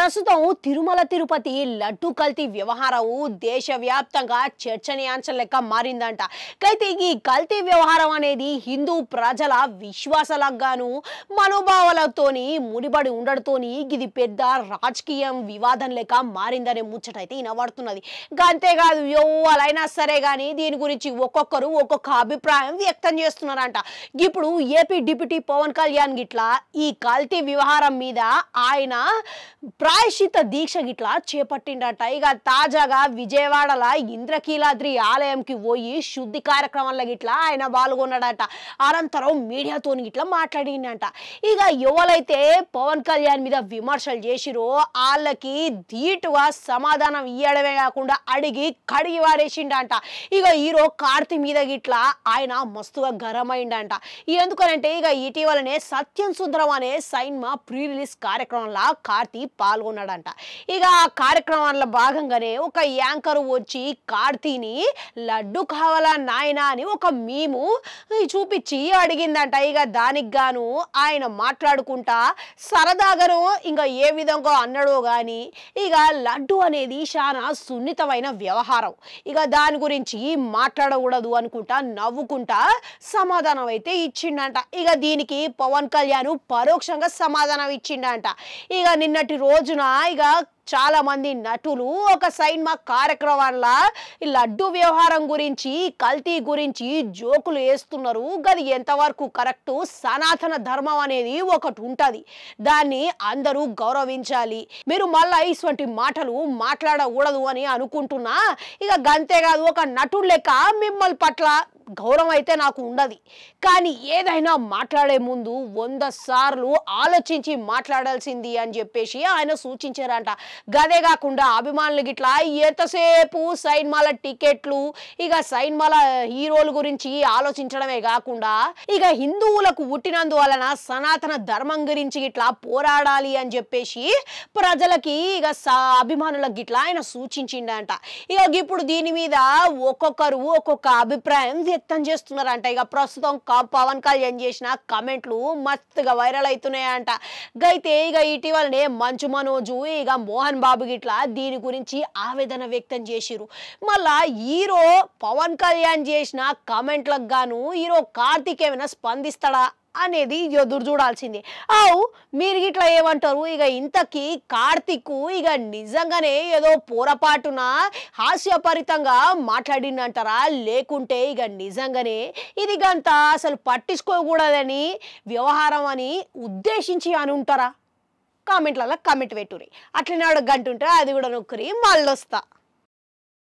ప్రస్తుతం తిరుమల తిరుపతి లడ్డు కల్తీ వ్యవహారం దేశవ్యాప్తంగా చర్చనీయాంశం లెక్క మారిందంట అయితే ఈ కల్తీ వ్యవహారం అనేది హిందూ ప్రజల విశ్వాసాలకు మనోభావాలతోని ముడిపడి ఉండడంతోని ఇది పెద్ద రాజకీయం వివాదం లెక్క మారిందనే ముచ్చట అయితే వినబడుతున్నది అంతేకాదు ఎవరైనా సరే కానీ దీని గురించి ఒక్కొక్కరు ఒక్కొక్క అభిప్రాయం వ్యక్తం చేస్తున్నారంట ఇప్పుడు ఏపీ డిప్యూటీ పవన్ కళ్యాణ్ గిట్లా ఈ కల్తీ వ్యవహారం మీద ఆయన ప్రాయశ్చిత దీక్ష గిట్లా చేపట్టిండట ఇక తాజాగా విజయవాడల ఇంద్రకీలాద్రి ఆలయంకి పోయి శుద్ధి కార్యక్రమంలో గిట్లా ఆయన పాల్గొన్నాడట అనంతరం మీడియాతో గిట్లా మాట్లాడిండట ఇక ఎవరైతే పవన్ కళ్యాణ్ మీద విమర్శలు చేసిరో వాళ్ళకి ధీటుగా సమాధానం ఇవ్వడమే కాకుండా అడిగి కడిగి వారేసిండంట ఇక హీరో కార్తి మీద గిట్లా ఆయన మస్తుగా గరమైండంట ఎందుకనంటే ఇక ఇటీవలనే సత్యం సుందరం అనే సైన్మా ప్రీ రిలీజ్ కార్యక్రమంలో కార్తీ పాల్గొ పాల్గొన్నాడంట ఇక ఆ కార్యక్రమంలో భాగంగానే ఒక యాంకర్ వచ్చి కార్తీని లడ్డు కావాలా నాయన అని ఒక మేము చూపించి అడిగిందంట ఇక దానికి గాను ఆయన మాట్లాడుకుంటా సరదాగాను ఇంకా ఏ విధంగా అన్నాడో కానీ ఇక లడ్డు అనేది చాలా సున్నితమైన వ్యవహారం ఇక దాని గురించి మాట్లాడకూడదు అనుకుంటా నవ్వుకుంటా సమాధానం అయితే ఇచ్చిండంట ఇక దీనికి పవన్ కళ్యాణ్ పరోక్షంగా సమాధానం ఇచ్చిండంట ఇక నిన్నటి రోజు రోజున ఇక చాలా మంది నటులు ఒక సైన్మా కార్యక్రమాల ఈ లడ్డు వ్యవహారం గురించి కల్తీ గురించి జోకులు వేస్తున్నారు గది ఎంతవరకు కరెక్టు సనాతన ధర్మం అనేది ఒకటి ఉంటుంది దాన్ని అందరూ గౌరవించాలి మీరు మళ్ళా ఇటువంటి మాటలు మాట్లాడకూడదు అని అనుకుంటున్నా ఇక అంతేకాదు ఒక నటుడు లెక్క మిమ్మల్ని పట్ల గౌరవం అయితే నాకు ఉండదు కానీ ఏదైనా మాట్లాడే ముందు వంద సార్లు ఆలోచించి మాట్లాడాల్సింది అని చెప్పేసి ఆయన సూచించారంట గదే కాకుండా అభిమానులు గిట్లా ఎంతసేపు సైన్మాల టికెట్లు ఇక సైన్మాల హీరోల గురించి ఆలోచించడమే కాకుండా ఇక హిందువులకు పుట్టినందువలన సనాతన ధర్మం గురించి ఇట్లా పోరాడాలి అని చెప్పేసి ప్రజలకి ఇక అభిమానులకు గిట్లా ఆయన సూచించిండంట ఇక ఇప్పుడు దీని మీద ఒక్కొక్కరు ఒక్కొక్క అభిప్రాయం వ్యక్తం చేస్తున్నారంట ఇక ప్రస్తుతం పవన్ కళ్యాణ్ చేసిన కమెంట్లు మస్తుగా వైరల్ అవుతున్నాయంట అయితే ఇక ఇటీవలనే మంచు మనోజు ఇక మోహన్ బాబు గిట్లా దీని గురించి ఆవేదన వ్యక్తం చేసిరు మళ్ళా హీరో పవన్ కళ్యాణ్ చేసిన కమెంట్లకు గాను హీరో కార్తీక్ ఏమైనా స్పందిస్తాడా అనేది ఎదురు చూడాల్సిందే అవు మీరు ఇట్లా ఏమంటారు ఇక ఇంతకీ కార్తిక్ ఇక నిజంగానే ఏదో పొరపాటున హాస్యపరితంగా మాట్లాడిందంటారా లేకుంటే ఇక నిజంగానే ఇది గంత అసలు పట్టించుకోకూడదని వ్యవహారం అని ఉద్దేశించి అని ఉంటారా కామెంట్లలో కామెంట్ పెట్టురి అట్లనే గంటుంటే అది కూడా నొక్కరి మళ్ళొస్తా